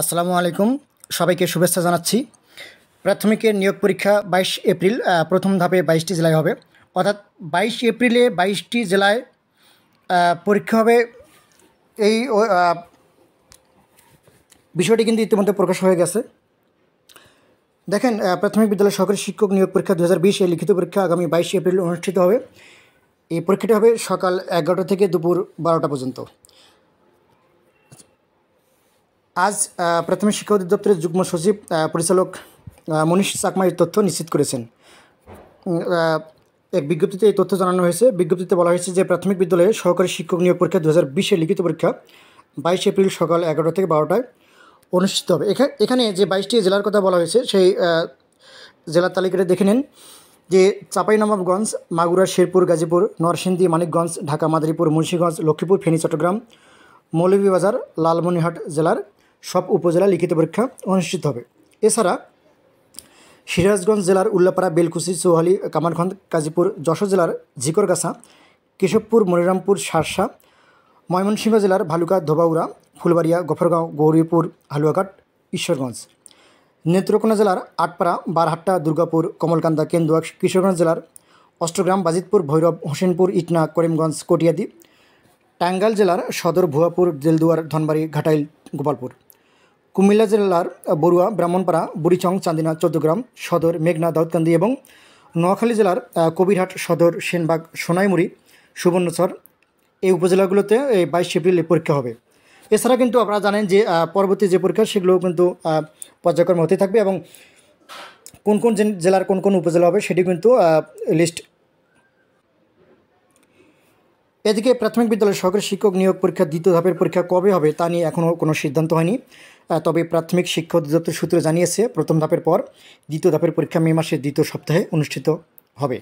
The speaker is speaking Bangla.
আসসালামু আলাইকুম সবাইকে শুভেচ্ছা জানাচ্ছি প্রাথমিকের নিয়োগ পরীক্ষা বাইশ এপ্রিল প্রথম ধাপে বাইশটি জেলায় হবে অর্থাৎ বাইশ এপ্রিলে বাইশটি জেলায় পরীক্ষা হবে এই বিষয়টি কিন্তু ইতিমধ্যে প্রকাশ হয়ে গেছে দেখেন প্রাথমিক বিদ্যালয় সরকারি শিক্ষক নিয়োগ পরীক্ষা দু হাজার বিশে লিখিত পরীক্ষা আগামী বাইশে এপ্রিল অনুষ্ঠিত হবে এই পরীক্ষাটি হবে সকাল এগারোটা থেকে দুপুর বারোটা পর্যন্ত আজ প্রাথমিক শিক্ষা অধিদপ্তরের যুগ্ম সচিব পরিচালক মনীষ চাকমা এই তথ্য নিশ্চিত করেছেন এক বিজ্ঞপ্তিতে এই তথ্য জানানো হয়েছে বিজ্ঞপ্তিতে বলা হয়েছে যে প্রাথমিক বিদ্যালয়ে সহকারী শিক্ষক নিয়োগ পরীক্ষা দু হাজার বিশে লিখিত পরীক্ষা বাইশ এপ্রিল সকাল এগারোটা থেকে বারোটায় অনুষ্ঠিত হবে এখানে যে বাইশটি জেলার কথা বলা হয়েছে সেই জেলার তালিকাটা দেখে নিন যে চাঁপাইনবাবগঞ্জ মাগুরা শেরপুর গাজীপুর নরসিংদী মানিকগঞ্জ ঢাকা মাদারীপুর মুন্সীগঞ্জ লক্ষ্মীপুর ফেনী চট্টগ্রাম মৌলভীবাজার লালমনিহাট জেলার সব উপজেলা লিখিত পরীক্ষা অনুষ্ঠিত হবে এছাড়া সিরাজগঞ্জ জেলার উল্লাপাড়া বেলকুচি চৌহালি কামারখন্দ কাজীপুর যশোর জেলার ঝিকরগাছা কেশবপুর মনিরামপুর সারসা ময়মনসিংহ জেলার ভালুকা ধোবাউড়া ফুলবাড়িয়া গফরগাঁও গৌরীপুর হালুয়াঘাট ঈশ্বরগঞ্জ নেত্রকোনা জেলার আটপাড়া বারহাট্টা দুর্গাপুর কমলকান্দা কেন্দুয়া কিশোরগঞ্জ জেলার অষ্টগ্রাম বাজিতপুর ভৈরব হোসেনপুর ইটনা করিমগঞ্জ কটিয়াদি টাঙ্গাইল জেলার সদর ভুয়াপুর দেলদুয়ার ধনবাড়ি ঘাটাইল গোপালপুর কুমিল্লা জেলার বড়ুয়া ব্রাহ্মণপাড়া বুড়িচং চান্দিনা চৌদ্দগ্রাম সদর মেঘনা দাউদকান্দি এবং নোয়াখালী জেলার কবিরহাট সদর সেনবাগ সোনাইমুড়ি সুবর্ণচর এই উপজেলাগুলোতে এই বাইশ এপ্রিল পরীক্ষা হবে এছাড়া কিন্তু আপনারা জানেন যে পরবর্তী যে পরীক্ষা সেগুলো কিন্তু পর্যায়ক্রমে হতে থাকবে এবং কোন কোন জেলার কোন কোন উপজেলা হবে সেটি কিন্তু লিস্ট এদিকে প্রাথমিক বিদ্যালয়ের সহকারী শিক্ষক নিয়োগ পরীক্ষা দ্বিতীয় ধাপের পরীক্ষা কবে হবে তা নিয়ে এখনও কোনো সিদ্ধান্ত হয়নি তবে প্রাথমিক শিক্ষা অধিদপ্তর সূত্র জানিয়েছে প্রথম ধাপের পর দ্বিতীয় ধাপের পরীক্ষা মে মাসের দ্বিতীয় সপ্তাহে অনুষ্ঠিত হবে